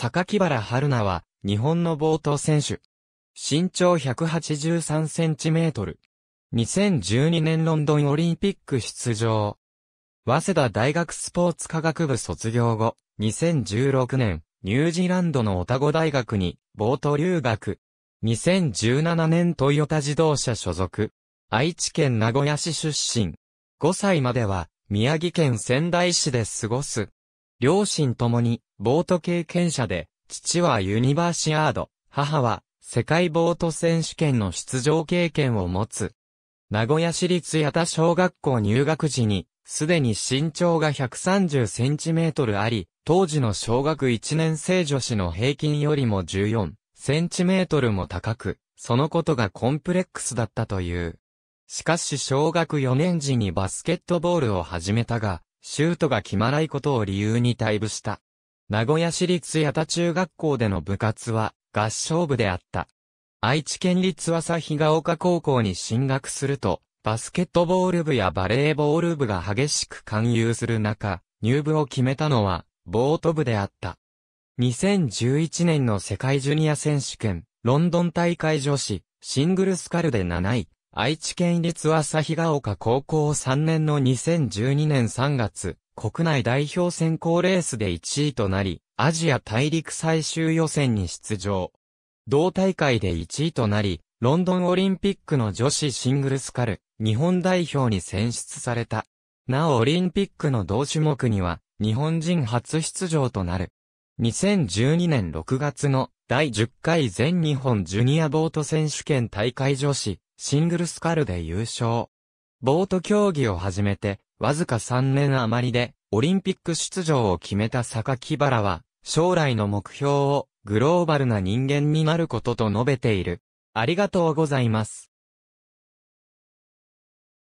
榊原春菜は、日本の冒頭選手。身長183センチメートル。2012年ロンドンオリンピック出場。早稲田大学スポーツ科学部卒業後、2016年、ニュージーランドのオタゴ大学に、冒頭留学。2017年トヨタ自動車所属。愛知県名古屋市出身。5歳までは、宮城県仙台市で過ごす。両親ともに、ボート経験者で、父はユニバーシアード、母は、世界ボート選手権の出場経験を持つ。名古屋市立八田小学校入学時に、すでに身長が130センチメートルあり、当時の小学1年生女子の平均よりも14センチメートルも高く、そのことがコンプレックスだったという。しかし小学4年時にバスケットボールを始めたが、シュートが決まないことを理由に退部した。名古屋市立八田中学校での部活は合唱部であった。愛知県立日が丘高校に進学すると、バスケットボール部やバレーボール部が激しく勧誘する中、入部を決めたのは、ボート部であった。2011年の世界ジュニア選手権、ロンドン大会女子、シングルスカルで7位。愛知県立日が丘高校3年の2012年3月、国内代表選考レースで1位となり、アジア大陸最終予選に出場。同大会で1位となり、ロンドンオリンピックの女子シングルスカル、日本代表に選出された。なおオリンピックの同種目には、日本人初出場となる。2012年6月の第10回全日本ジュニアボート選手権大会女子シングルスカルで優勝。ボート競技を始めて、わずか3年余りで、オリンピック出場を決めた坂木原は、将来の目標を、グローバルな人間になることと述べている。ありがとうございます。